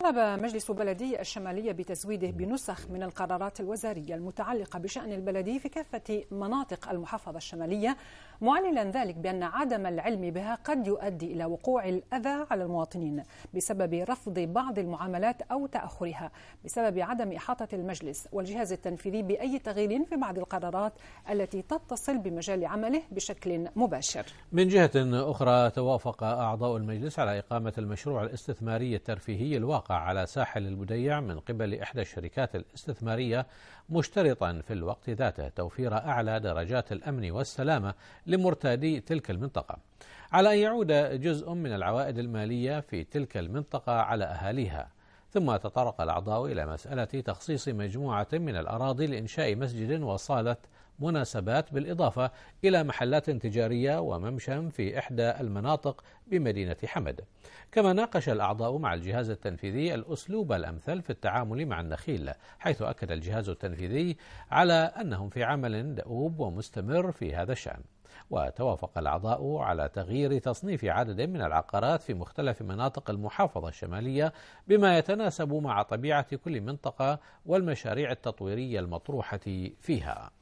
طالب مجلس بلدي الشمالية بتزويده بنسخ من القرارات الوزارية المتعلقة بشأن البلدي في كافة مناطق المحافظة الشمالية معللا ذلك بأن عدم العلم بها قد يؤدي إلى وقوع الأذى على المواطنين بسبب رفض بعض المعاملات أو تأخرها بسبب عدم إحاطة المجلس والجهاز التنفيذي بأي تغيير في بعض القرارات التي تتصل بمجال عمله بشكل مباشر من جهة أخرى توافق أعضاء المجلس على إقامة المشروع الاستثماري الترفيهي الواقع المطلقة على ساحل البديع من قبل إحدى الشركات الاستثمارية مشترطا في الوقت ذاته توفير أعلى درجات الأمن والسلامة لمرتادي تلك المنطقة على أن يعود جزء من العوائد المالية في تلك المنطقة على أهاليها ثم تطرق الأعضاء إلى مسألة تخصيص مجموعة من الأراضي لإنشاء مسجد وصالة مناسبات بالإضافة إلى محلات تجارية وممشى في إحدى المناطق بمدينة حمد كما ناقش الأعضاء مع الجهاز التنفيذي الأسلوب الأمثل في التعامل مع النخيل حيث أكد الجهاز التنفيذي على أنهم في عمل دؤوب ومستمر في هذا الشأن وتوافق الأعضاء على تغيير تصنيف عدد من العقارات في مختلف مناطق المحافظة الشمالية بما يتناسب مع طبيعة كل منطقة والمشاريع التطويرية المطروحة فيها